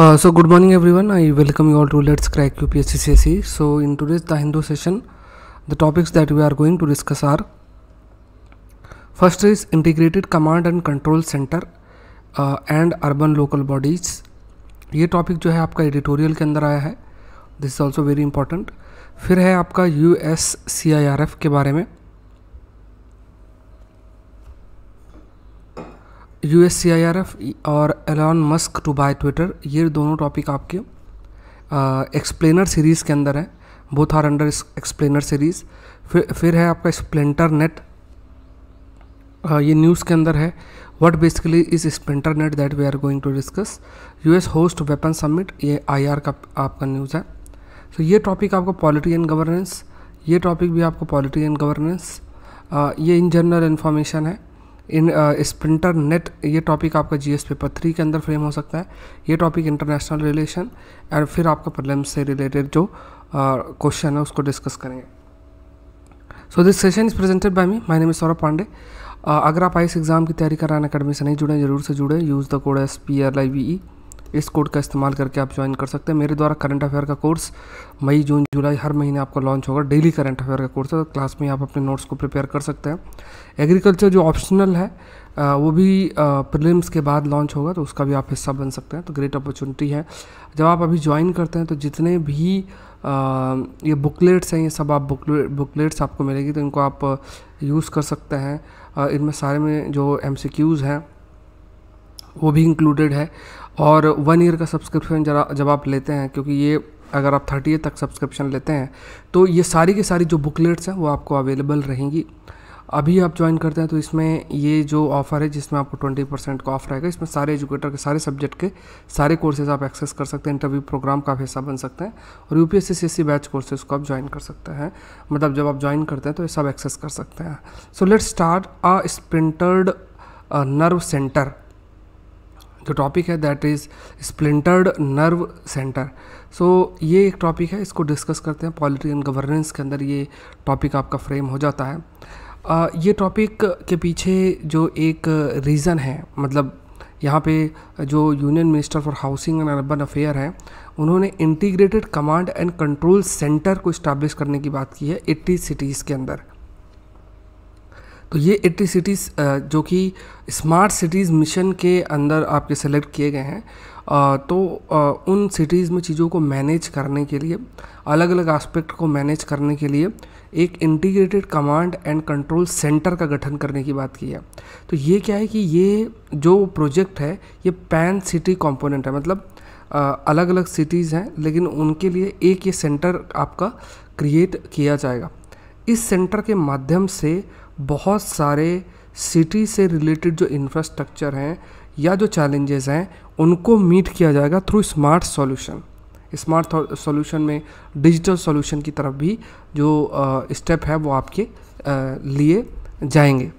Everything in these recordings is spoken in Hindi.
so good morning everyone I welcome you all to let's crack U P S C C C so in today's the Hindu session the topics that we are going to discuss are first is integrated command and control centre and urban local bodies ये टॉपिक जो है आपका एडिटोरियल के अंदर आया है this is also very important फिर है आपका U S C I R F के बारे में U S C I R F और Elon Musk to buy Twitter ये दोनों टॉपिक आपके एक्सप्लेनर सीरीज़ के अंदर है both are under explainer series फिर फिर है आपका स्प्लेंटर नेट ये न्यूज़ के अंदर है what basically is splinternet that we are going to discuss US host weapon summit ये आईआर का आपका न्यूज़ है तो so, ये टॉपिक आपका पॉलिटी एंड गवर्नेंस ये टॉपिक भी आपको पॉलिटी एंड गवर्नेंस ये इन जनरल इन्फॉर्मेशन है इन स्प्रिंटर नेट ये टॉपिक आपका एस पेपर थ्री के अंदर फ्रेम हो सकता है ये टॉपिक इंटरनेशनल रिलेशन एंड फिर आपका प्रॉब्लम से रिलेटेड जो क्वेश्चन uh, है उसको डिस्कस करेंगे so this session is presented by me my name is Saurabh Pandey अगर आप आई एग्जाम की तैयारी कराना अकेडमी से नहीं जुड़े जरूर से जुड़े use the code S P L I V E इस कोड का इस्तेमाल करके आप ज्वाइन कर सकते हैं मेरे द्वारा करंट अफेयर का कोर्स मई जून जुलाई हर महीने आपका लॉन्च होगा डेली करंट अफेयर का कोर्स है क्लास तो में आप अपने नोट्स को प्रिपेयर कर सकते हैं एग्रीकल्चर जो ऑप्शनल है वो भी प्रिलिम्स के बाद लॉन्च होगा तो उसका भी आप हिस्सा बन सकते हैं तो ग्रेट अपॉर्चुनिटी है जब आप अभी ज्वाइन करते हैं तो जितने भी ये बुकलेट्स हैं ये सब आप बुकलेट बुकलेट्स आपको मिलेगी तो इनको आप यूज़ कर सकते हैं इनमें सारे में जो एम हैं वो भी इंक्लूडेड है और वन ईयर का सब्सक्रिप्शन जरा जब आप लेते हैं क्योंकि ये अगर आप थर्टी तक सब्सक्रिप्शन लेते हैं तो ये सारी की सारी जो बुकलेट्स हैं वो आपको अवेलेबल रहेंगी अभी आप ज्वाइन करते हैं तो इसमें ये जो ऑफ़र है जिसमें आपको ट्वेंटी परसेंट का ऑफ़र रहेगा इसमें सारे एजुकेटर के सारे सब्जेक्ट के सारे कोर्सेज आप एक्सेस कर सकते हैं इंटरव्यू प्रोग्राम का हिस्सा बन सकते हैं और U P S batch courses को आप ज्वाइन कर सकते हैं मतलब जब आप ज्वाइन करते हैं तो ये सब एक्सेस कर सकते हैं so let's start a splintered nerve centre जो टॉपिक है that is splintered nerve centre so ये एक टॉपिक है इसको डिस्कस करते हैं पॉलिटी एंड गवर्नेंस के अंदर ये टॉपिक आपका फ्रेम हो जाता है आ, ये टॉपिक के पीछे जो एक रीज़न है मतलब यहाँ पे जो union minister for housing and urban affair हैं उन्होंने integrated command and control centre को इस्टेब्लिश करने की बात की है 80 सिटीज़ के अंदर तो ये 80 सिटीज़ जो कि स्मार्ट सिटीज़ मिशन के अंदर आपके सेलेक्ट किए गए हैं तो उन सिटीज़ में चीज़ों को मैनेज करने के लिए अलग अलग एस्पेक्ट को मैनेज करने के लिए एक integrated command and control centre का गठन करने की बात की है तो ये क्या है कि ये जो प्रोजेक्ट है ये पैन सिटी कॉम्पोनेंट है मतलब अलग अलग सिटीज़ हैं लेकिन उनके लिए एक ये सेंटर आपका क्रिएट किया जाएगा इस सेंटर के माध्यम से बहुत सारे सिटी से रिलेटेड जो इंफ्रास्ट्रक्चर हैं या जो चैलेंजेस हैं उनको मीट किया जाएगा through smart solution smart solution में डिजिटल सॉल्यूशन की तरफ भी जो स्टेप है वो आपके लिए जाएंगे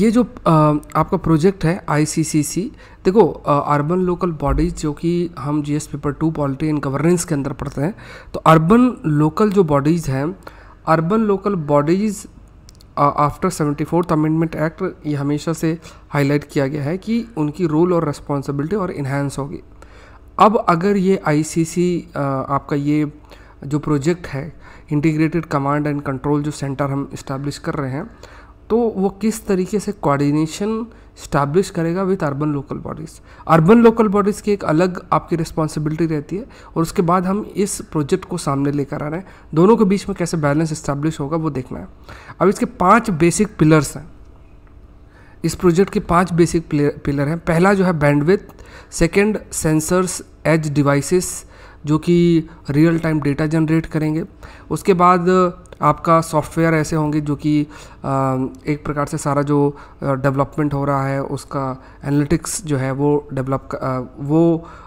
ये जो आपका प्रोजेक्ट है आईसीसीसी देखो अर्बन लोकल बॉडीज़ जो कि हम G S paper two polity and governance के अंदर पढ़ते हैं तो अर्बन लोकल जो बॉडीज़ हैं urban local bodies after seventy fourth amendment act ये हमेशा से हाईलाइट किया गया है कि उनकी रोल और रिस्पॉन्सिबिलिटी और इन्हेंस होगी अब अगर ये आईसीसी आपका ये जो प्रोजेक्ट है इंटीग्रेटेड कमांड एंड कंट्रोल जो सेंटर हम इस्टेब्लिश कर रहे हैं तो वो किस तरीके से कोऑर्डिनेशन स्टैब्लिश करेगा with urban local bodies urban local bodies की एक अलग आपकी रिस्पॉन्सिबिलिटी रहती है और उसके बाद हम इस प्रोजेक्ट को सामने लेकर आ रहे हैं दोनों के बीच में कैसे बैलेंस इस्टेब्लिश होगा वो देखना है अब इसके पांच बेसिक पिलर्स हैं इस प्रोजेक्ट के पांच बेसिक पिलर हैं पहला जो है bandwidth second sensors edge devices जो कि रियल टाइम डेटा जनरेट करेंगे उसके बाद आपका सॉफ्टवेयर ऐसे होंगे जो कि एक प्रकार से सारा जो डेवलपमेंट हो रहा है उसका एनालिटिक्स जो है वो डेवलप वो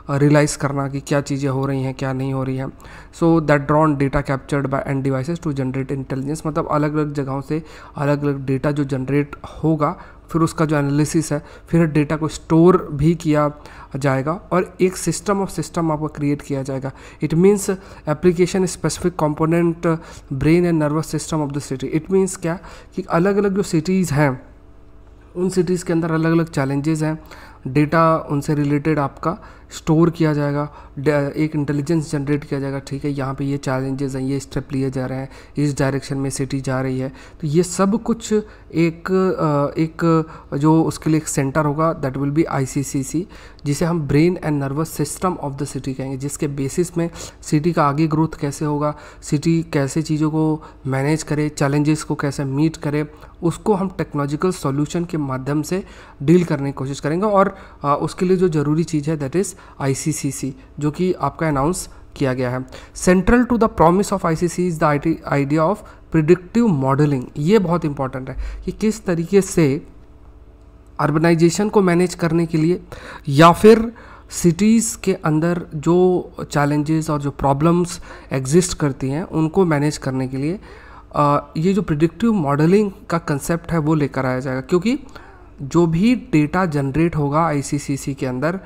रियलाइज़ करना कि क्या चीज़ें हो रही हैं क्या नहीं हो रही हैं so that drawn data captured by end devices to generate intelligence मतलब अलग अलग जगहों से अलग अलग डेटा जो जनरेट होगा फिर उसका जो एनालिसिस है फिर डेटा को स्टोर भी किया जाएगा और एक सिस्टम ऑफ सिस्टम आपका क्रिएट किया जाएगा it means application specific component brain and nervous system of the city it means क्या कि अलग अलग जो सिटीज़ हैं उन सिटीज़ के अंदर अलग अलग चैलेंजेस हैं डेटा उनसे रिलेटेड आपका स्टोर किया जाएगा एक इंटेलिजेंस जनरेट किया जाएगा ठीक है यहाँ पे ये चैलेंजेस हैं ये स्टेप लिए जा रहे हैं इस डायरेक्शन में सिटी जा रही है तो ये सब कुछ एक एक जो उसके लिए एक सेंटर होगा दैट विल बी आईसीसीसी जिसे हम brain and nervous system of the city कहेंगे जिसके बेसिस में सिटी का आगे ग्रोथ कैसे होगा सिटी कैसे चीज़ों को मैनेज करे चैलेंजेस को कैसे मीट करे उसको हम टेक्नोलॉजिकल सॉल्यूशन के माध्यम से डील करने की कोशिश करेंगे और उसके लिए जो ज़रूरी चीज़ है दैट इज़ इज़ आईसीसीसी जो कि आपका अनाउंस किया गया है central to the promise of ICC is the idea of predictive modelling ये बहुत इंपॉर्टेंट है कि किस तरीके से अर्बनाइजेशन को मैनेज करने के लिए या फिर सिटीज़ के अंदर जो चैलेंजेस और जो प्रॉब्लम्स एग्जिस्ट करती हैं उनको मैनेज करने के लिए आ, ये जो प्रिडिक्टिव मॉडलिंग का कंसेप्ट है वो लेकर आया जाएगा क्योंकि जो भी डेटा जनरेट होगा आईसीसीसी के अंदर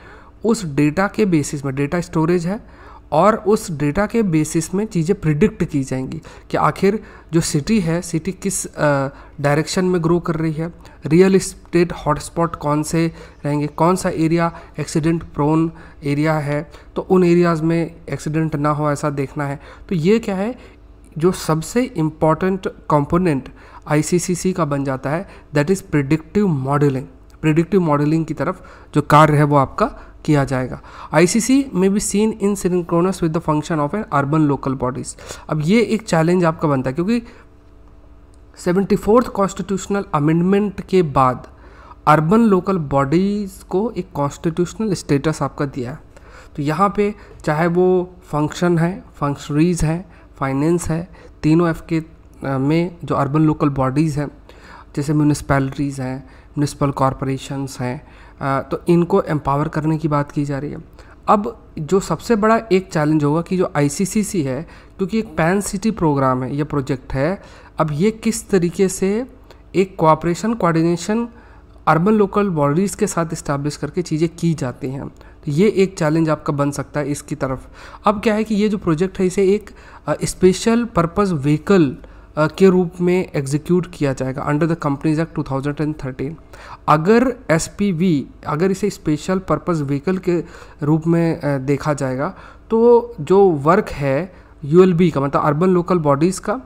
उस डेटा के बेसिस में डेटा स्टोरेज है और उस डेटा के बेसिस में चीज़ें प्रिडिक्ट की जाएंगी कि आखिर जो सिटी है सिटी किस डायरेक्शन में ग्रो कर रही है रियल इस्टेट हॉटस्पॉट कौन से रहेंगे कौन सा एरिया एक्सीडेंट प्रोन एरिया है तो उन एरियाज़ में एक्सीडेंट ना हो ऐसा देखना है तो ये क्या है जो सबसे इम्पॉर्टेंट कंपोनेंट आईसीसीसी का बन जाता है that is predictive modelling predictive modelling की तरफ जो कार्य है वो आपका किया जाएगा आईसीसी में be seen in synchronous with the function of an urban local bodies अब ये एक चैलेंज आपका बनता है क्योंकि सेवेंटी फोर्थ कॉन्स्टिट्यूशनल अमेंडमेंट के बाद अर्बन लोकल बॉडीज़ को एक कॉन्स्टिट्यूशनल स्टेटस आपका दिया है तो यहाँ पे चाहे वो फंक्शन है फंक्शनरीज हैं फाइनेंस है तीनों एफ के में जो अर्बन लोकल बॉडीज़ हैं जैसे म्यूनिसपैलिटीज़ हैं म्यूनसिपल कॉरपोरेशंस हैं तो इनको एम्पावर करने की बात की जा रही है अब जो सबसे बड़ा एक चैलेंज होगा कि जो आई है क्योंकि एक पैन सिटी प्रोग्राम है यह प्रोजेक्ट है अब ये किस तरीके से एक cooperation coordination urban local bodies के साथ इस्टेब्लिश करके चीज़ें की जाती हैं तो ये एक चैलेंज आपका बन सकता है इसकी तरफ अब क्या है कि ये जो प्रोजेक्ट है इसे एक स्पेशल पर्पज़ व्हीकल के रूप में एग्जीक्यूट किया जाएगा अंडर द कंपनीज एक्ट 2013 अगर एस अगर इसे स्पेशल पर्पस व्हीकल के रूप में देखा जाएगा तो जो वर्क है यू का मतलब अर्बन लोकल बॉडीज़ का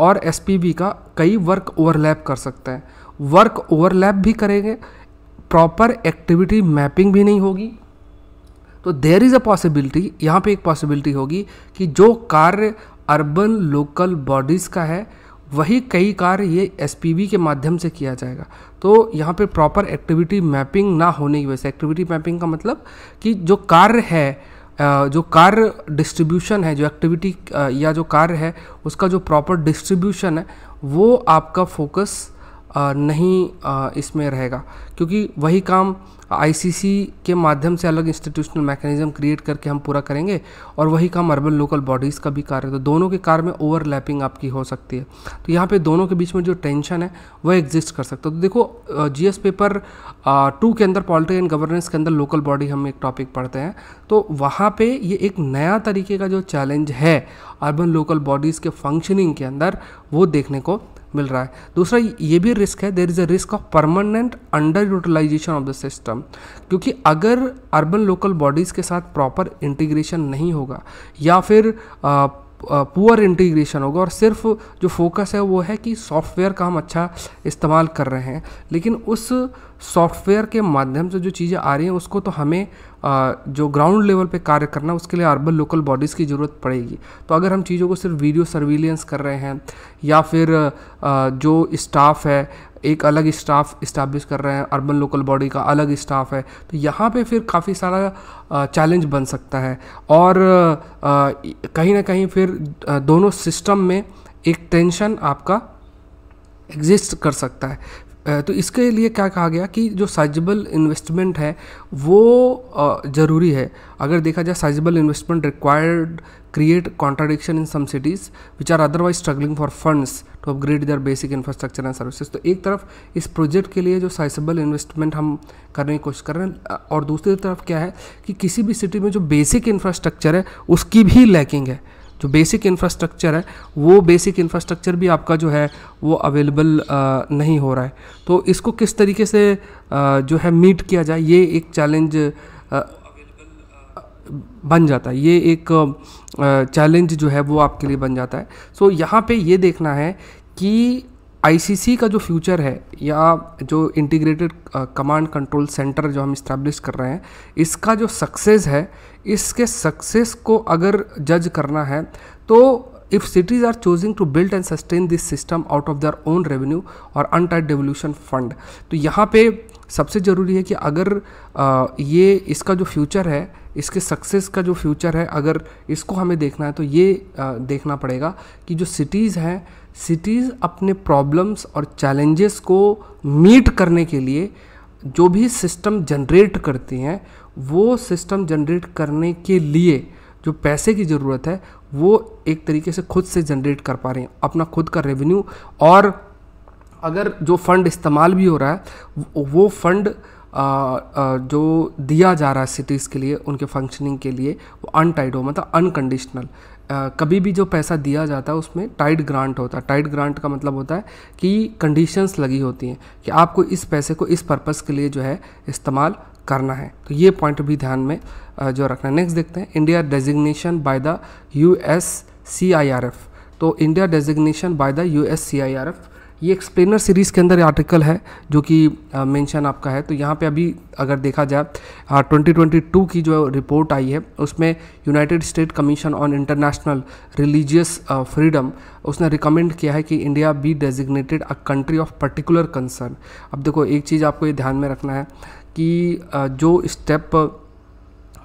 और एस का कई वर्क ओवरलैप कर सकते हैं वर्क ओवरलैप भी करेंगे प्रॉपर एक्टिविटी मैपिंग भी नहीं होगी तो देर इज़ अ पॉसिबिलिटी यहाँ पे एक पॉसिबिलिटी होगी कि जो कार्य अर्बन लोकल बॉडीज़ का है वही कई कार्य ये एस के माध्यम से किया जाएगा तो यहाँ पे प्रॉपर एक्टिविटी मैपिंग ना होने की वजह से एक्टिविटी मैपिंग का मतलब कि जो कार्य है जो कार्य डिस्ट्रीब्यूशन है जो एक्टिविटी या जो कार्य है उसका जो प्रॉपर डिस्ट्रीब्यूशन है वो आपका फोकस नहीं इसमें रहेगा क्योंकि वही काम आईसीसी के माध्यम से अलग इंस्टीट्यूशनल मैकेनिज्म क्रिएट करके हम पूरा करेंगे और वही काम अर्बन लोकल बॉडीज़ का भी कार्य तो दोनों के कार्य में ओवरलैपिंग आपकी हो सकती है तो यहाँ पे दोनों के बीच में जो टेंशन है वह एग्जिस्ट कर सकता है तो देखो एस पेपर टू के अंदर पॉलिटिक एंड गवर्नेंस के अंदर लोकल बॉडी हम एक टॉपिक पढ़ते हैं तो वहाँ पर ये एक नया तरीके का जो चैलेंज है अर्बन लोकल बॉडीज़ के फंक्शनिंग के अंदर वो देखने को मिल रहा है दूसरा ये भी रिस्क है there is a risk of permanent underutilisation of the system क्योंकि अगर अर्बन लोकल बॉडीज़ के साथ प्रॉपर इंटीग्रेशन नहीं होगा या फिर पुअर इंटीग्रेशन होगा और सिर्फ जो फोकस है वो है कि सॉफ्टवेयर का हम अच्छा इस्तेमाल कर रहे हैं लेकिन उस सॉफ्टवेयर के माध्यम से जो चीज़ें आ रही हैं उसको तो हमें जो ग्राउंड लेवल पे कार्य करना उसके लिए अर्बन लोकल बॉडीज़ की ज़रूरत पड़ेगी तो अगर हम चीज़ों को सिर्फ वीडियो सर्विलियंस कर रहे हैं या फिर जो स्टाफ है एक अलग स्टाफ इस्टाब्लिश कर रहे हैं अर्बन लोकल बॉडी का अलग स्टाफ है तो यहाँ पे फिर काफ़ी सारा चैलेंज बन सकता है और कहीं ना कहीं फिर दोनों सिस्टम में एक टेंशन आपका एग्जिस्ट कर सकता है तो इसके लिए क्या कहा गया कि जो साइजबल इन्वेस्टमेंट है वो ज़रूरी है अगर देखा जाए sizable investment required create contradiction in some cities which are otherwise struggling for funds to upgrade their basic infrastructure and services तो एक तरफ इस प्रोजेक्ट के लिए जो साइसेबल इन्वेस्टमेंट हम करने की कोशिश कर रहे हैं और दूसरी तरफ क्या है कि किसी भी सिटी में जो बेसिक इंफ्रास्ट्रक्चर है उसकी भी लैकिंग है जो बेसिक इंफ्रास्ट्रक्चर है वो बेसिक इंफ्रास्ट्रक्चर भी आपका जो है वो अवेलेबल नहीं हो रहा है तो इसको किस तरीके से आ, जो है मीट किया जाए ये एक चैलेंज बन जाता है ये एक चैलेंज जो है वो आपके लिए बन जाता है सो so, यहाँ पे ये देखना है कि आईसीसी का जो फ्यूचर है या जो इंटीग्रेटेड कमांड कंट्रोल सेंटर जो हम इस्टेब्लिश कर रहे हैं इसका जो सक्सेस है इसके सक्सेस को अगर जज करना है तो if cities are choosing to build and sustain this system out of their own revenue or untied devolution fund तो यहाँ पे सबसे ज़रूरी है कि अगर ये इसका जो फ्यूचर है इसके सक्सेस का जो फ्यूचर है अगर इसको हमें देखना है तो ये देखना पड़ेगा कि जो सिटीज़ हैं सिटीज़ अपने प्रॉब्लम्स और चैलेंजेस को मीट करने के लिए जो भी सिस्टम जनरेट करती हैं वो सिस्टम जनरेट करने के लिए जो पैसे की ज़रूरत है वो एक तरीके से खुद से जनरेट कर पा रही हैं अपना खुद का रेवेन्यू और अगर जो फंड इस्तेमाल भी हो रहा है वो फंड आ, आ, जो दिया जा रहा है सिटीज़ के लिए उनके फंक्शनिंग के लिए वो अनटाइड हो मतलब अनकंडीशनल कभी भी जो पैसा दिया जाता है उसमें टाइड ग्रांट होता है टाइड ग्रांट का मतलब होता है कि कंडीशंस लगी होती हैं कि आपको इस पैसे को इस पर्पज़ के लिए जो है इस्तेमाल करना है तो ये पॉइंट भी ध्यान में जो रखना है नेक्स्ट देखते हैं India designation by the U S C I R F तो India designation by the U S C I R F ये एक्सप्लेनर सीरीज़ के अंदर आर्टिकल है जो कि मेंशन आपका है तो यहाँ पे अभी अगर देखा जाए 2022 की जो रिपोर्ट आई है उसमें United State Commission on International religious Freedom उसने रिकमेंड किया है कि India be designated a country of particular concern अब देखो एक चीज़ आपको ये ध्यान में रखना है कि जो स्टेप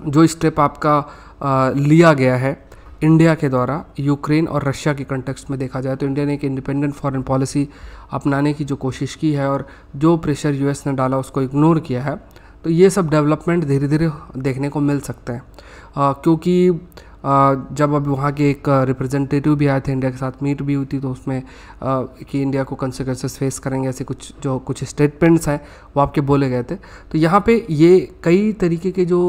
जो स्टेप आपका लिया गया है इंडिया के द्वारा यूक्रेन और रशिया के कंटेक्स्ट में देखा जाए तो इंडिया ने एक इंडिपेंडेंट फॉरेन पॉलिसी अपनाने की जो कोशिश की है और जो प्रेशर यूएस ने डाला उसको इग्नोर किया है तो ये सब डेवलपमेंट धीरे धीरे देखने को मिल सकते हैं क्योंकि जब अब वहाँ के एक रिप्रेजेंटेटिव भी आए थे इंडिया के साथ मीट भी हुई थी तो उसमें कि इंडिया को कंसिक्वेंसेस फेस करेंगे ऐसे कुछ जो कुछ स्टेटमेंट्स हैं वो आपके बोले गए थे तो यहाँ पे ये कई तरीके के जो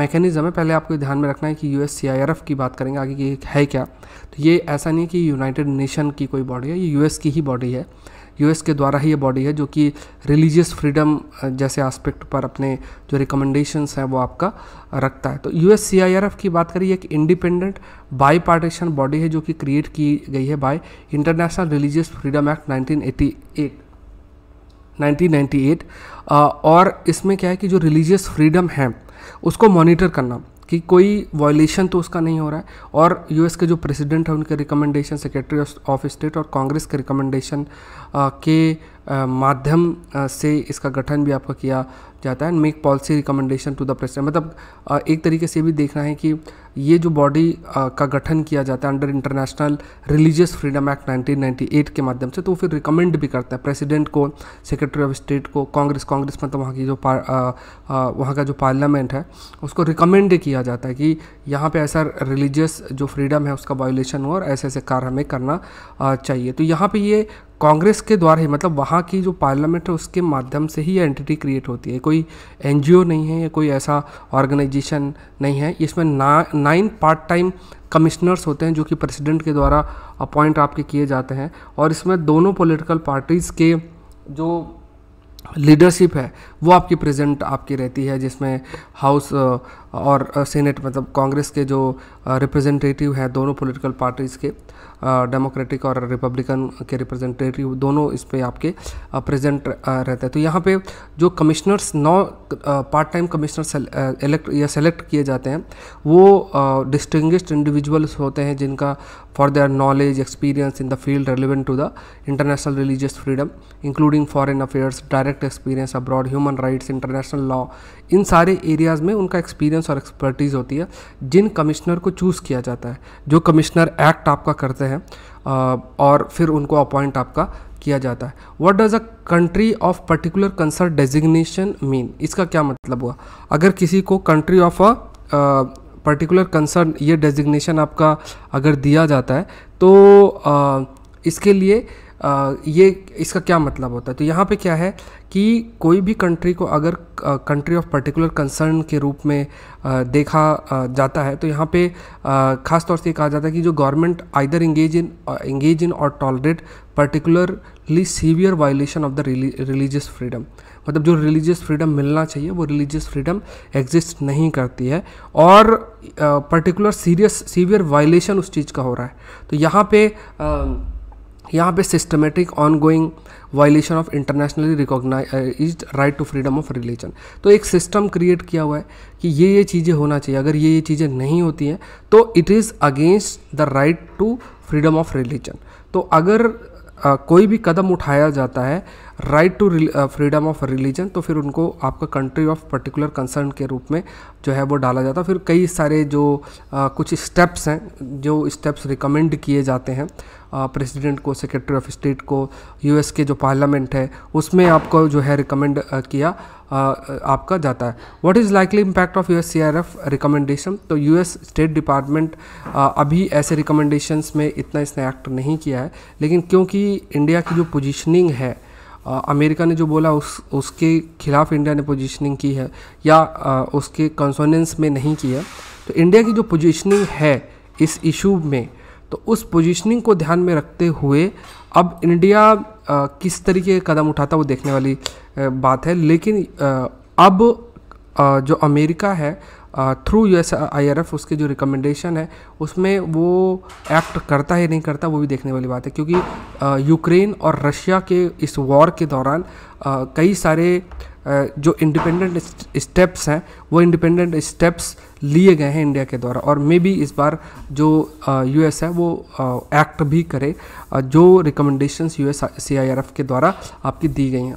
मैकेनिज़्म है पहले आपको ध्यान में रखना है कि यू एस की बात करेंगे आगे ये है क्या तो ये ऐसा नहीं कि यूनाइटेड नेशन की कोई बॉडी है ये यू की ही बॉडी है यूएस के द्वारा ही ये बॉडी है जो कि रिलीजियस फ्रीडम जैसे आस्पेक्ट पर अपने जो रिकमेंडेशंस हैं वो आपका रखता है तो यू एस की बात करिए एक इंडिपेंडेंट बाई पार्टीशन बॉडी है जो कि क्रिएट की गई है by International religious Freedom Act nineteen 1998 और इसमें क्या है कि जो रिलीजियस फ्रीडम है उसको मॉनिटर करना कि कोई वॉयलेशन तो उसका नहीं हो रहा है और यूएस के जो प्रेसिडेंट हैं उनके रिकमेंडेशन सेक्रेटरी ऑफ स्टेट और कांग्रेस के रिकमेंडेशन के माध्यम से इसका गठन भी आपका किया जाता है and make policy recommendation to the president मतलब एक तरीके से भी देखना है कि ये जो बॉडी का गठन किया जाता है under International religious Freedom Act 1998 के माध्यम से तो फिर रिकमेंड भी करता है प्रेसिडेंट को सेक्रेटरी ऑफ स्टेट को कांग्रेस कांग्रेस मतलब वहाँ की जो वहाँ का जो पार्लियामेंट है उसको रिकमेंड किया जाता है कि यहाँ पर ऐसा रिलीजियस जो फ्रीडम है उसका वायोलेशन हो और ऐसे ऐसे कार्य हमें करना चाहिए तो यहाँ पर ये कांग्रेस के द्वारा ही मतलब वहाँ की जो पार्लियामेंट है उसके माध्यम से ही ये एंटिटी क्रिएट होती है कोई एन नहीं है या कोई ऐसा ऑर्गेनाइजेशन नहीं है इसमें ना नाइन पार्ट टाइम कमिश्नर्स होते हैं जो कि प्रेसिडेंट के द्वारा अपॉइंट आपके किए जाते हैं और इसमें दोनों पॉलिटिकल पार्टीज़ के जो लीडरशिप है वो आपकी प्रेजेंट आपकी रहती है जिसमें हाउस और सेनेट मतलब कांग्रेस के जो रिप्रेजेंटेटिव हैं दोनों पॉलिटिकल पार्टीज़ के डेमोक्रेटिक और रिपब्लिकन के रिप्रेजेंटेटिव दोनों इस पर आपके प्रेजेंट रहते हैं तो यहाँ पे जो कमिश्नर्स नौ पार्ट टाइम कमिश्नर इलेक्ट या सेलेक्ट किए जाते हैं वो डिस्टिंग्विश्ड इंडिविजुअल्स होते हैं जिनका for their knowledge experience in the field relevant to the international religious freedom including foreign affairs direct experience abroad human rights international law इन सारे एरियाज़ में उनका एक्सपीरियंस और एक्सपर्टीज़ होती है जिन कमिश्नर को चूज़ किया जाता है जो कमिश्नर एक्ट आपका करते हैं और फिर उनको अपॉइंट आपका किया जाता है what does a country of particular concern designation mean इसका क्या मतलब हुआ अगर किसी को country of a particular concern ये डेजिग्नेशन आपका अगर दिया जाता है तो आ, इसके लिए ये इसका क्या मतलब होता है तो यहाँ पे क्या है कि कोई भी कंट्री को अगर कंट्री ऑफ पर्टिकुलर कंसर्न के रूप में देखा जाता है तो यहाँ पे ख़ास तौर से कहा जाता है कि जो government either engage in engage in और tolerate particularly severe violation of the religious freedom मतलब जो रिलीजियस फ्रीडम मिलना चाहिए वो रिलीजियस फ्रीडम एग्जिस्ट नहीं करती है और पर्टिकुलर सीरियस सीवियर वायलेशन उस चीज़ का हो रहा है तो यहाँ पे यहाँ पे systematic ongoing violation of internationally recognize right to freedom of religion तो एक सिस्टम क्रिएट किया हुआ है कि ये ये चीज़ें होना चाहिए अगर ये ये चीज़ें नहीं होती हैं तो it is against the right to freedom of religion तो अगर आ, कोई भी कदम उठाया जाता है right to freedom of religion तो फिर उनको आपका कंट्री ऑफ पर्टिकुलर कंसर्न के रूप में जो है वो डाला जाता है फिर कई सारे जो आ, कुछ स्टेप्स हैं जो स्टेप्स रिकमेंड किए जाते हैं प्रेसिडेंट को सेक्रेटरी ऑफ स्टेट को यूएस के जो पार्लियामेंट है उसमें आपको जो है रिकमेंड किया आपका जाता है what is likely impact of US CRF recommendation तो यूएस स्टेट डिपार्टमेंट अभी ऐसे रिकमेंडेशंस में इतना इसने एक्ट नहीं किया है लेकिन क्योंकि इंडिया की जो पोजिशनिंग है अमेरिका ने जो बोला उस उसके खिलाफ इंडिया ने पोजिशनिंग की है या उसके कंसोनेंस में नहीं किया तो इंडिया की जो पोजिशनिंग है इस इशू में तो उस पोजीशनिंग को ध्यान में रखते हुए अब इंडिया किस तरीके कदम उठाता वो देखने वाली बात है लेकिन अब जो अमेरिका है through U S I R F उसके जो रिकमेंडेशन है उसमें वो एक्ट करता है नहीं करता वो भी देखने वाली बात है क्योंकि यूक्रेन और रशिया के इस वॉर के दौरान कई सारे जो इंडिपेंडेंट स्टेप्स हैं वो इंडिपेंडेंट स्टेप्स लिए गए हैं इंडिया के द्वारा और मे बी इस बार जो यूएस है वो एक्ट भी करे जो रिकमेंडेशंस आर एफ के द्वारा आपकी दी गई हैं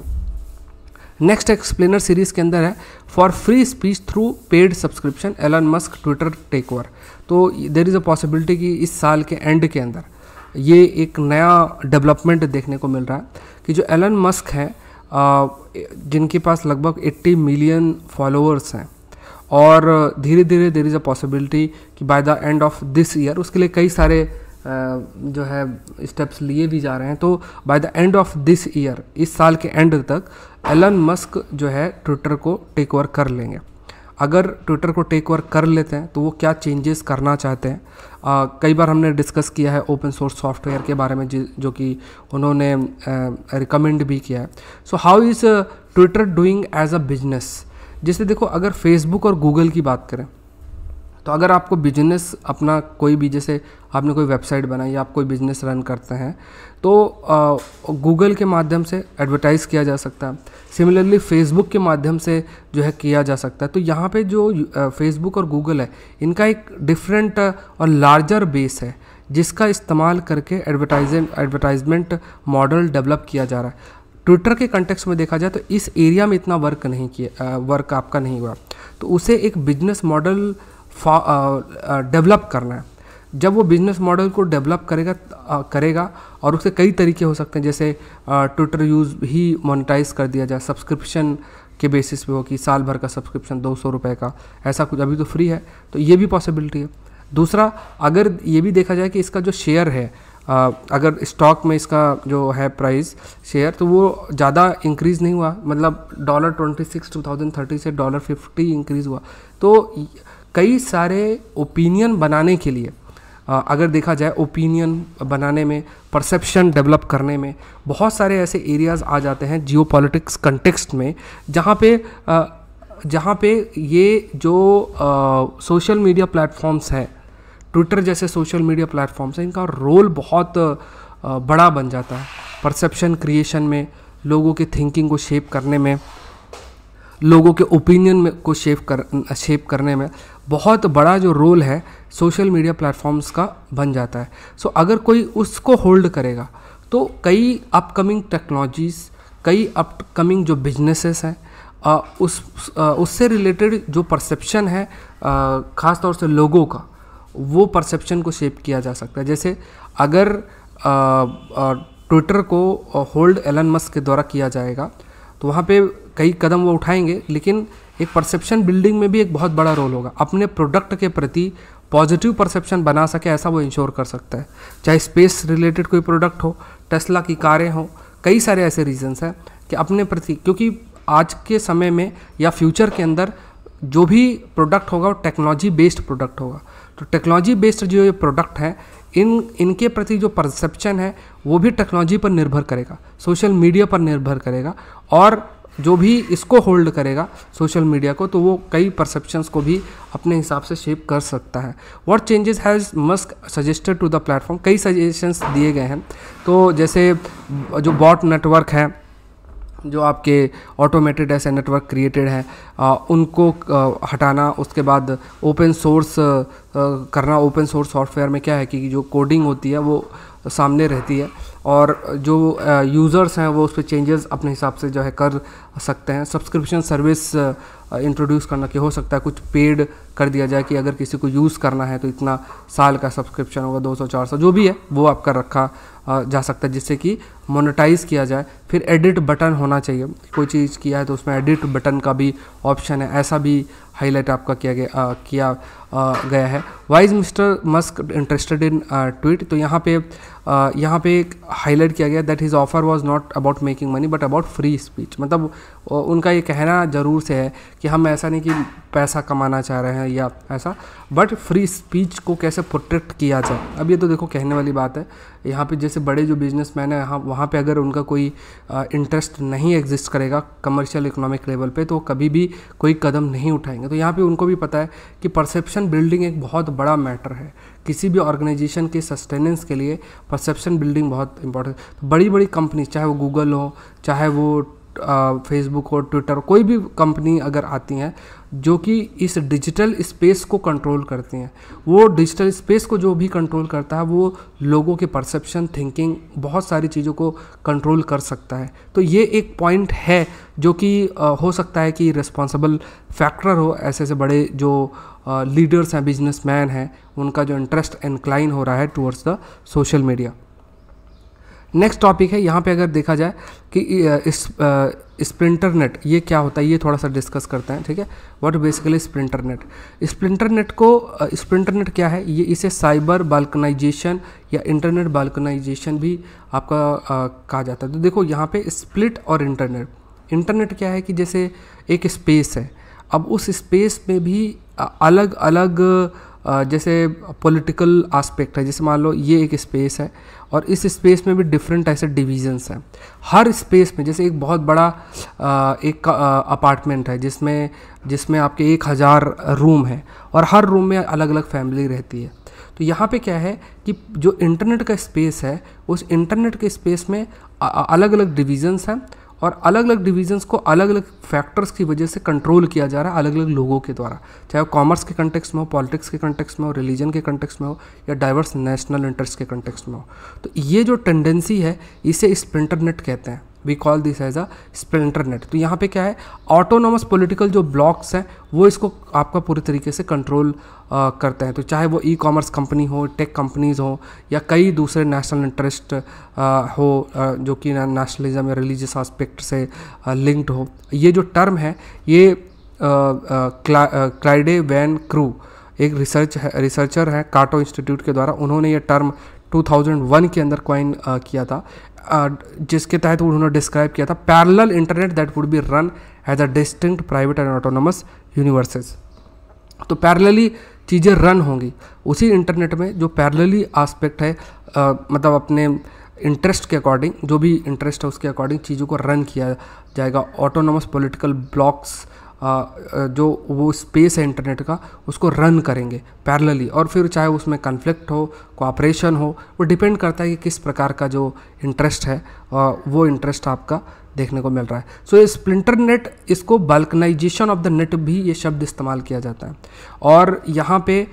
नेक्स्ट एक्सप्लेनर सीरीज के अंदर है for free speech through paid subscription Elon Musk Twitter take over तो देर इज़ अ पॉसिबिलिटी कि इस साल के एंड के अंदर ये एक नया डेवलपमेंट देखने को मिल रहा है कि जो एलन मस्क हैं जिनके पास लगभग 80 मिलियन फॉलोअर्स हैं और धीरे धीरे देर इज़ अ पॉसिबिलिटी कि by the end of this year उसके लिए कई सारे जो है स्टेप्स लिए भी जा रहे हैं तो by the end of this year इस साल के एंड तक एलन मस्क जो है ट्विटर को टेक ओवर कर लेंगे अगर ट्विटर को टेक ओवर कर लेते हैं तो वो क्या चेंजेस करना चाहते हैं आ, कई बार हमने डिस्कस किया है ओपन सोर्स सॉफ्टवेयर के बारे में जो कि उन्होंने रिकमेंड भी किया है so how is Twitter doing as a business जैसे देखो अगर फेसबुक और गूगल की बात करें तो अगर आपको बिजनेस अपना कोई भी जैसे आपने कोई वेबसाइट बनाई या आप कोई बिजनेस रन करते हैं तो गूगल के माध्यम से एडवर्टाइज़ किया जा सकता है सिमिलरली फेसबुक के माध्यम से जो है किया जा सकता है तो यहाँ पे जो फेसबुक और गूगल है इनका एक डिफरेंट और लार्जर बेस है जिसका इस्तेमाल करके एडवर्टाइज एडवर्टाइजमेंट मॉडल डेवलप किया जा रहा है ट्विटर के कंटेक्स में देखा जाए तो इस एरिया में इतना वर्क नहीं किया वर्क आपका नहीं हुआ तो उसे एक बिजनेस मॉडल डेवलप करना है जब वो बिजनेस मॉडल को डेवलप करेगा आ, करेगा और उसके कई तरीके हो सकते हैं जैसे ट्विटर यूज़ ही मोनिटाइज कर दिया जाए सब्सक्रिप्शन के बेसिस पे हो कि साल भर का सब्सक्रिप्शन दो सौ रुपये का ऐसा कुछ अभी तो फ्री है तो ये भी पॉसिबिलिटी है दूसरा अगर ये भी देखा जाए कि इसका जो शेयर है अगर स्टॉक में इसका जो है प्राइस शेयर तो वो ज़्यादा इंक्रीज़ नहीं हुआ मतलब dollar twenty six two thousand thirty से डॉलर फिफ्टी इंक्रीज़ हुआ तो कई सारे ओपिनियन बनाने के लिए अगर देखा जाए ओपिनियन बनाने में परसेप्शन डेवलप करने में बहुत सारे ऐसे एरियाज़ आ जाते हैं जियो पॉलिटिक्स कंटेक्सट में जहाँ पे जहाँ पे ये जो सोशल मीडिया प्लेटफॉर्म्स हैं ट्विटर जैसे सोशल मीडिया प्लेटफॉर्म्स हैं इनका रोल बहुत बड़ा बन जाता है परसेप्शन क्रिएशन में लोगों की थिंकिंग को शेप करने में लोगों के ओपिनियन में को शेप कर शेप करने में बहुत बड़ा जो रोल है सोशल मीडिया प्लेटफॉर्म्स का बन जाता है सो so, अगर कोई उसको होल्ड करेगा तो कई अपकमिंग टेक्नोलॉजीज़ कई अपकमिंग जो बिजनेसेस हैं उस उससे रिलेटेड जो परसेप्शन है ख़ास तौर से लोगों का वो परसेप्शन को शेप किया जा सकता है जैसे अगर ट्विटर को होल्ड एलन मस्क के द्वारा किया जाएगा तो वहाँ पे कई कदम वो उठाएंगे लेकिन एक परसेप्शन बिल्डिंग में भी एक बहुत बड़ा रोल होगा अपने प्रोडक्ट के प्रति पॉजिटिव परसेप्शन बना सके ऐसा वो इंश्योर कर सकता है चाहे स्पेस रिलेटेड कोई प्रोडक्ट हो टेस्ला की कारें हों कई सारे ऐसे रीजंस हैं कि अपने प्रति क्योंकि आज के समय में या फ्यूचर के अंदर जो भी प्रोडक्ट होगा वो टेक्नोलॉजी बेस्ड प्रोडक्ट होगा तो टेक्नोलॉजी बेस्ड जो ये प्रोडक्ट हैं इन इनके प्रति जो परसेप्शन है वो भी टेक्नोलॉजी पर निर्भर करेगा सोशल मीडिया पर निर्भर करेगा और जो भी इसको होल्ड करेगा सोशल मीडिया को तो वो कई परसेप्शंस को भी अपने हिसाब से शेप कर सकता है what changes has Musk suggested to the platform कई सजेशंस दिए गए हैं तो जैसे जो बॉट नेटवर्क है जो आपके ऑटोमेटेड ऐसे नेटवर्क क्रिएटेड हैं उनको हटाना उसके बाद ओपन सोर्स करना ओपन सोर्स सॉफ्टवेयर में क्या है कि जो कोडिंग होती है वो सामने रहती है और जो यूज़र्स हैं वो उस पर चेंजेस अपने हिसाब से जो है कर सकते हैं सब्सक्रिप्शन सर्विस इंट्रोड्यूस करना कि हो सकता है कुछ पेड कर दिया जाए कि अगर किसी को यूज़ करना है तो इतना साल का सब्सक्रिप्शन होगा 200 400 जो भी है वो आपका रखा जा सकता है जिससे कि मोनेटाइज किया जाए फिर एडिट बटन होना चाहिए कोई चीज़ किया है तो उसमें एडिट बटन का भी ऑप्शन है ऐसा भी हाईलाइट आपका किया गया आ, किया आ, गया है why's Mister Musk interested in tweet तो यहाँ पे आ, यहाँ पे एक हाईलाइट किया गया that his offer was not about making money but about free speech मतलब उनका ये कहना ज़रूर से है कि हम ऐसा नहीं कि पैसा कमाना चाह रहे हैं या ऐसा बट फ्री स्पीच को कैसे प्रोटेक्ट किया जाए अब ये तो देखो कहने वाली बात है यहाँ पे जैसे बड़े जो बिजनेसमैन है यहाँ वहाँ पर अगर उनका कोई इंटरेस्ट नहीं एग्जिस्ट करेगा कमर्शियल इकोनॉमिक लेवल पर तो कभी भी कोई कदम नहीं उठाएंगे तो यहाँ पर उनको भी पता है कि परसेप्शन बिल्डिंग एक बहुत बड़ा मैटर है किसी भी ऑर्गेनाइजेशन के सस्टेनेंस के लिए परसेप्शन बिल्डिंग बहुत इंपॉर्टेंट बड़ी बड़ी कंपनी चाहे वो गूगल हो चाहे वो फेसबुक हो ट्विटर कोई भी कंपनी अगर आती हैं जो कि इस डिजिटल स्पेस को कंट्रोल करती हैं वो डिजिटल स्पेस को जो भी कंट्रोल करता है वो लोगों के परसेप्शन थिंकिंग बहुत सारी चीज़ों को कंट्रोल कर सकता है तो ये एक पॉइंट है जो कि हो सकता है कि रिस्पॉन्सिबल फैक्टर हो ऐसे ऐसे बड़े जो लीडर्स हैं बिजनेसमैन हैं उनका जो इंटरेस्ट इंक्लाइन हो रहा है towards the social media next topic है यहाँ पे अगर देखा जाए कि इस स्प्रिंटर नेट ये क्या होता है ये थोड़ा सा डिस्कस करते हैं ठीक है what basically splinternet splinternet को स्प्रिंटर नेट क्या है ये इसे साइबर बाल्कनाइजेशन या इंटरनेट बाल्कनाइजेशन भी आपका कहा जाता है तो देखो यहाँ पे स्प्लिट और इंटरनेट इंटरनेट क्या है कि जैसे एक स्पेस है अब उस स्पेस में भी अलग अलग जैसे पॉलिटिकल आस्पेक्ट है जैसे मान लो ये एक स्पेस है और इस स्पेस में भी डिफरेंट ऐसे डिविजन्स हैं हर स्पेस में जैसे एक बहुत बड़ा एक अपार्टमेंट है जिसमें जिसमें आपके एक हज़ार रूम हैं और हर रूम में अलग अलग फैमिली रहती है तो यहाँ पे क्या है कि जो इंटरनेट का स्पेस है उस इंटरनेट के स्पेस में अलग अलग डिविजन्स हैं और अलग अलग डिविजन्स को अलग अलग फैक्टर्स की वजह से कंट्रोल किया जा रहा है अलग अलग लोगों के द्वारा चाहे वो कॉमर्स के कंटेक्स में हो पॉलिटिक्स के कंटेक्स में हो रिलीजन के कंटेक्स में हो या डाइवर्स नेशनल इंटरेस्ट के कंटेक्स में हो तो ये जो टेंडेंसी है इसे स्प्रिंटरनेट कहते हैं we call this as a splinternet तो यहाँ पे क्या है ऑटोनोमस पॉलिटिकल जो ब्लॉक्स हैं वो इसको आपका पूरे तरीके से कंट्रोल करते हैं तो चाहे वो ई कॉमर्स कंपनी हो टेक कंपनीज हो या कई दूसरे नेशनल इंटरेस्ट हो uh, जो कि नेशनलिज्म या रिलीजियस आस्पेक्ट से लिंक्ड हो ये जो टर्म है ये क्लाइडे वैन क्रू एक रिसर्च है रिसर्चर हैं काटो इंस्टीट्यूट के द्वारा उन्होंने ये टर्म 2001 के अंदर क्वाइन uh, किया था uh, जिसके तहत उन्होंने डिस्क्राइब किया था parallel internet that would be run as a distinct private and autonomous universes तो पैरेलली चीज़ें रन होंगी उसी इंटरनेट में जो पैरेलली आस्पेक्ट है आ, uh, मतलब अपने इंटरेस्ट के अकॉर्डिंग जो भी इंटरेस्ट है उसके अकॉर्डिंग चीज़ों को रन किया जाएगा ऑटोनमस पॉलिटिकल ब्लॉक्स जो वो स्पेस है इंटरनेट का उसको रन करेंगे पैरलली और फिर चाहे उसमें कन्फ्लिक्ट हो कोऑपरेशन हो वो डिपेंड करता है कि किस प्रकार का जो इंटरेस्ट है वो इंटरेस्ट आपका देखने को मिल रहा है सो so, ये स्प्लिंटर नेट इसको बल्कनाइजेशन ऑफ द नेट भी ये शब्द इस्तेमाल किया जाता है और यहाँ पे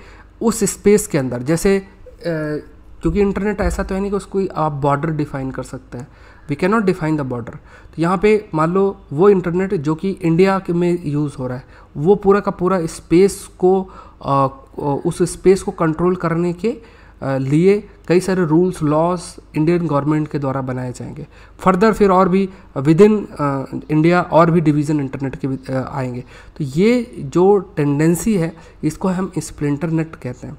उस स्पेस के अंदर जैसे क्योंकि इंटरनेट ऐसा तो है नहीं कि उसको आप बॉर्डर डिफाइन कर सकते हैं we can not define the border तो यहाँ पे मान लो वो इंटरनेट जो कि इंडिया के में यूज़ हो रहा है वो पूरा का पूरा स्पेस को आ, उस स्पेस को कंट्रोल करने के लिए कई सारे रूल्स लॉज इंडियन गवर्नमेंट के द्वारा बनाए जाएंगे फर्दर फिर और भी विद इन इंडिया और भी डिवीज़न इंटरनेट के आएंगे तो ये जो टेंडेंसी है इसको हम स्प्लिंटरनेट कहते हैं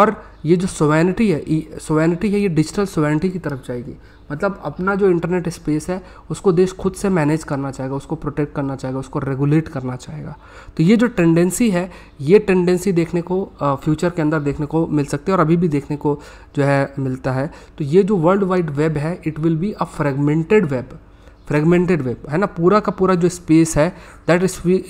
और ये जो सोवेनिटी है सोवेनिटी है ये डिजिटल सोवेनिटी की तरफ जाएगी मतलब अपना जो इंटरनेट स्पेस है उसको देश खुद से मैनेज करना चाहेगा उसको प्रोटेक्ट करना चाहेगा उसको रेगुलेट करना चाहेगा तो ये जो टेंडेंसी है ये टेंडेंसी देखने को फ्यूचर के अंदर देखने को मिल सकती है और अभी भी देखने को जो है मिलता है तो ये जो वर्ल्ड वाइड वेब है it will be a fragmented web fragmented web है ना पूरा का पूरा जो स्पेस है that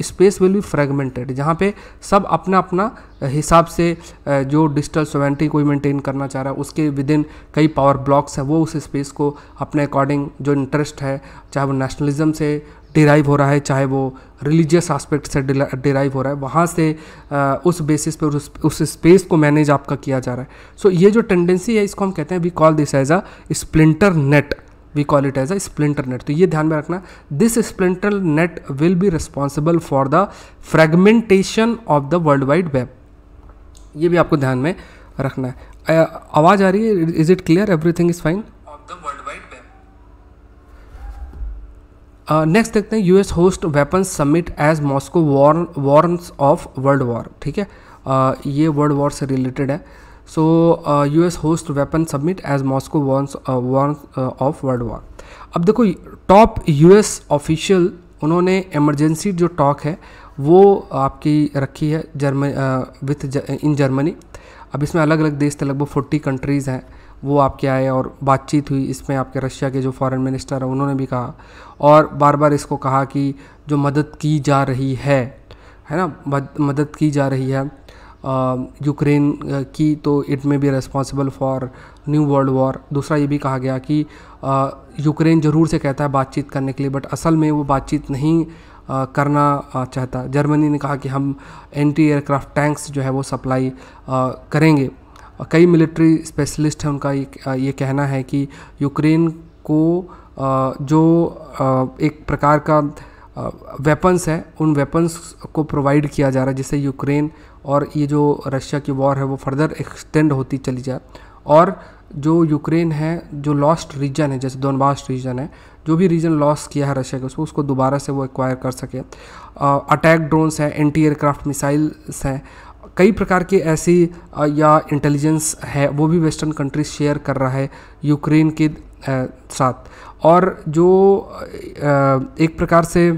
space will be fragmented जहाँ पे सब अपना अपना हिसाब से जो डिजिटल सोवेंटी कोई मेंटेन करना चाह रहा है उसके विद इन कई पावर ब्लॉक्स हैं वो उस स्पेस को अपने अकॉर्डिंग जो इंटरेस्ट है चाहे वो नेशनलिज्म से डिराइव हो रहा है चाहे वो रिलीजियस आस्पेक्ट से डिराइव हो रहा है वहाँ से आ, उस बेसिस पर उस, उस स्पेस को मैनेज आपका किया जा रहा है सो so, ये जो टेंडेंसी है इसको हम कहते हैं we call this as a splinternet we call it as a splinternet तो ये ध्यान में रखना this splinternet will be responsible for the fragmentation of the world wide web ये भी आपको ध्यान में रखना है आवाज़ आ रही है is it clear everything is fine of wide next देखते हैं US host weapon summit as Moscow warn warns of world war ठीक है uh, ये वर्ल्ड वॉर से रिलेटेड है so U S host weapon submit as Moscow warns warns of world war अब देखो टॉप यू एस ऑफिशियल उन्होंने एमरजेंसी जो टॉक है वो आपकी रखी है जर्मन विथ इन जर्मनी अब इसमें अलग अलग देश थे लगभग फोर्टी कंट्रीज़ हैं वो आपके आए और बातचीत हुई इसमें आपके रशिया के जो फॉरेन मिनिस्टर हैं उन्होंने भी कहा और बार बार इसको कहा कि जो मदद की जा रही है है ना मदद की जा रही है यूक्रेन की तो it may be responsible for new world war दूसरा ये भी कहा गया कि यूक्रेन ज़रूर से कहता है बातचीत करने के लिए बट असल में वो बातचीत नहीं करना चाहता जर्मनी ने कहा कि हम एंटी एयरक्राफ्ट टैंक्स जो है वो सप्लाई करेंगे कई मिलिट्री स्पेशलिस्ट हैं उनका ये कहना है कि यूक्रेन को जो एक प्रकार का वेपन्स है उन वेपन्स को प्रोवाइड किया जा रहा है जिससे यूक्रेन और ये जो रशिया की वॉर है वो फर्दर एक्सटेंड होती चली जाए और जो यूक्रेन है जो लॉस्ट रीजन है जैसे दोनबास्ट रीजन है जो भी रीजन लॉस किया है रशिया के उसको उसको दोबारा से वो एक्वायर कर सके अटैक ड्रोन्स हैं एंटी एयरक्राफ्ट मिसाइल्स हैं कई प्रकार की ऐसी या इंटेलिजेंस है वो भी वेस्टर्न कंट्रीज शेयर कर रहा है यूक्रेन के साथ और जो एक प्रकार से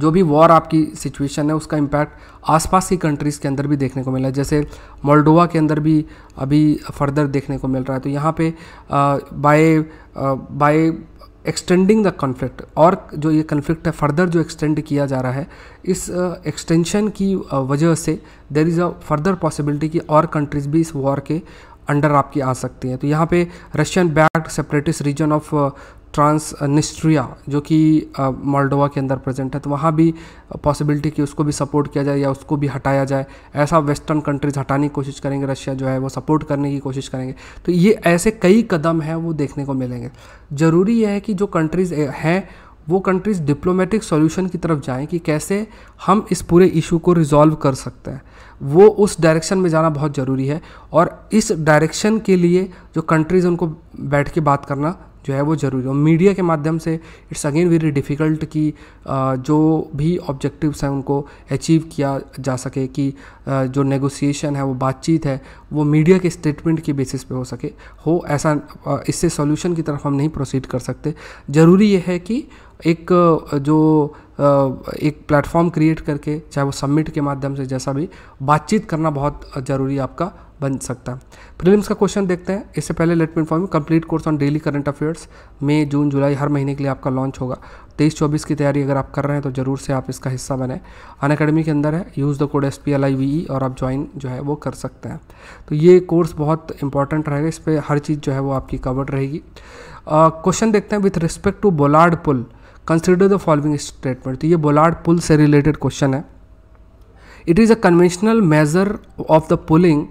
जो भी वॉर आपकी सिचुएशन है उसका इम्पैक्ट आसपास की कंट्रीज़ के अंदर भी देखने को मिला जैसे मोल्डोवा के अंदर भी अभी फर्दर देखने को मिल रहा है तो यहाँ पे by by extending the conflict और जो ये कन्फ्लिक्ट है फर्दर जो एक्सटेंड किया जा रहा है इस एक्सटेंशन की वजह से there is a further possibility कि और कंट्रीज़ भी इस वॉर के अंडर आपकी आ सकती हैं तो यहाँ पे Russian backed separatist region of Transnistria जो कि मोल्डोवा के अंदर प्रेजेंट है तो वहाँ भी पॉसिबिलिटी कि उसको भी सपोर्ट किया जाए या उसको भी हटाया जाए ऐसा वेस्टर्न कंट्रीज़ हटाने की कोशिश करेंगे रशिया जो है वो सपोर्ट करने की कोशिश करेंगे तो ये ऐसे कई कदम हैं वो देखने को मिलेंगे ज़रूरी यह है कि जो कंट्रीज़ हैं वो कंट्रीज़ डिप्लोमेटिक सॉल्यूशन की तरफ जाएं कि कैसे हम इस पूरे इशू को रिजॉल्व कर सकते हैं वो उस डायरेक्शन में जाना बहुत ज़रूरी है और इस डायरेक्शन के लिए जो कंट्रीज़ उनको बैठ के बात करना जो है वो ज़रूरी हो मीडिया के माध्यम से इट्स अगेन वेरी डिफ़िकल्ट कि जो भी ऑब्जेक्टिव्स हैं उनको अचीव किया जा सके कि जो नेगोशिएशन है वो बातचीत है वो मीडिया के स्टेटमेंट के बेसिस पे हो सके हो ऐसा इससे सॉल्यूशन की तरफ हम नहीं प्रोसीड कर सकते ज़रूरी यह है कि एक जो एक प्लेटफॉर्म क्रिएट करके चाहे वो सबमिट के माध्यम से जैसा भी बातचीत करना बहुत ज़रूरी आपका बन सकता है प्रीलिम्स का क्वेश्चन देखते हैं इससे पहले let me inform complete course on daily current affairs May जून जुलाई हर महीने के लिए आपका लॉन्च होगा तेईस चौबीस की तैयारी अगर आप कर रहे हैं तो जरूर से आप इसका हिस्सा बने अन अकेडमी के अंदर है use the code S P L I V E और आप ज्वाइन जो है वो कर सकते हैं तो ये कोर्स बहुत इंपॉर्टेंट रहेगा इस पर हर चीज़ जो है वो आपकी कवर्ड रहेगी क्वेश्चन uh, देखते हैं with respect to bollard pull consider the following statement तो ये बोलाड पुल से रिलेटेड क्वेश्चन है it is a conventional measure of the pulling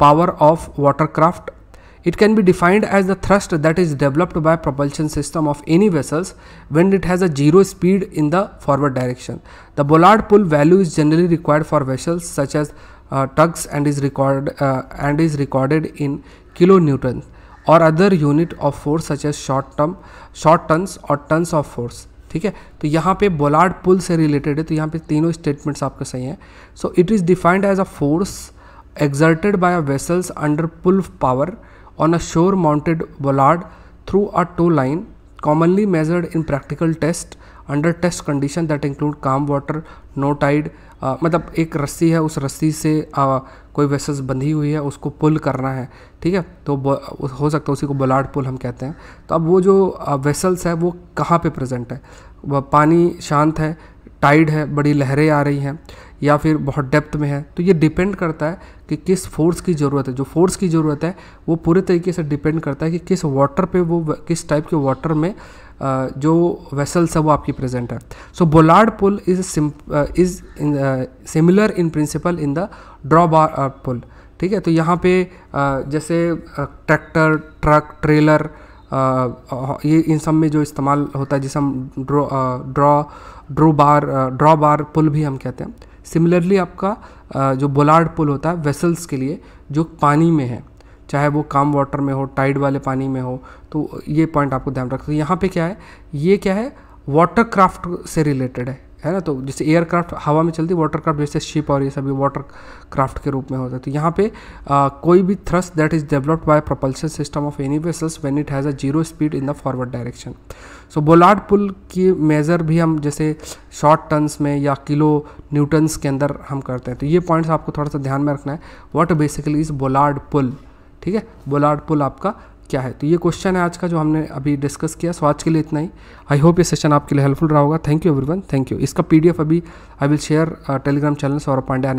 power of water craft it can be defined as the thrust that is developed by propulsion system of any vessels when it has a zero speed in the forward direction the bollard pull value is generally required for vessels such as tugs and is record and is recorded in kilo newton और other unit of force such as short term short tons और टर्न्स ऑफ फोर्स ठीक है तो यहाँ पे बोलार्ड पुल से रिलेटेड है तो यहाँ पे तीनों स्टेटमेंट्स आपके सही हैं so it is defined as a force exerted by a vessels under pull power on a shore mounted bollard through a tow line commonly measured in practical test under test condition that include calm water no tide आ, मतलब एक रस्सी है उस रस्सी से आ, कोई वेसल्स बंधी हुई है उसको पुल करना है ठीक है तो हो सकता है उसी को बलाड पुल हम कहते हैं तो अब वो जो वेसल्स है वो कहाँ पे प्रेजेंट है वह पानी शांत है टाइड है बड़ी लहरें आ रही हैं या फिर बहुत डेप्थ में है तो ये डिपेंड करता है कि किस फोर्स की ज़रूरत है जो फोर्स की ज़रूरत है वो पूरे तरीके से डिपेंड करता है कि किस वाटर पे वो किस टाइप के वाटर में जो वेसल्स है वो आपकी प्रेजेंट है so bollard pull is is similar in principle in the drawbar pull ठीक है तो यहाँ पे जैसे ट्रैक्टर ट्रक ट्रेलर ये इन सब में जो इस्तेमाल होता है जिसे हम draw draw draw bar draw bar pull भी हम कहते हैं सिमिलरली आपका जो बोलार्ड पुल होता है वेसल्स के लिए जो पानी में है चाहे वो काम वाटर में हो टाइड वाले पानी में हो तो ये पॉइंट आपको ध्यान रखना तो यहाँ पे क्या है ये क्या है वाटर क्राफ्ट से रिलेटेड है है ना तो जैसे एयरक्राफ्ट हवा में चलती वाटर क्राफ्ट जैसे शिप और ये सभी वाटर क्राफ्ट के रूप में होता है तो यहाँ पे आ, कोई भी thrust that is developed by propulsion system of any vessels when it has a zero speed in the forward direction so bollard pull की मेज़र भी हम जैसे शॉर्ट टर्न्स में या किलो न्यूटन्स के अंदर हम करते हैं तो ये पॉइंट्स आपको थोड़ा सा ध्यान में रखना है what basically is bollard pull ठीक है बोलाड पुल आपका क्या है तो ये क्वेश्चन है आज का जो हमने अभी डिस्कस किया सो आज के लिए इतना ही आई होप ये सेशन आपके लिए हेल्पफुल रहा होगा thank you everyone thank you इसका पीडीएफ अभी I will share Telegram channel Saurabh Pandey